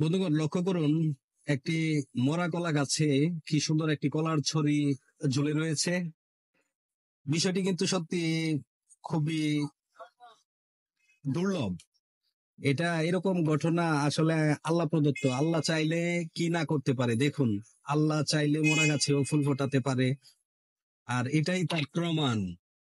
বন্ধুগণ লক্ষ্য করুন একটি মরা কলা গাছে কি সুন্দর একটি কলার ছড়ি ঝুলে রয়েছে বিষয়টি কিন্তু সত্যি খুবই দুর্লভ এটা এরকম ঘটনা আসলে আল্লাহ প্রদত্ত আল্লাহ চাইলে কি না করতে পারে দেখুন আল্লাহ চাইলে মরা গাছেও ফুল ফোটাতে পারে আর এটাই তার প্রমাণ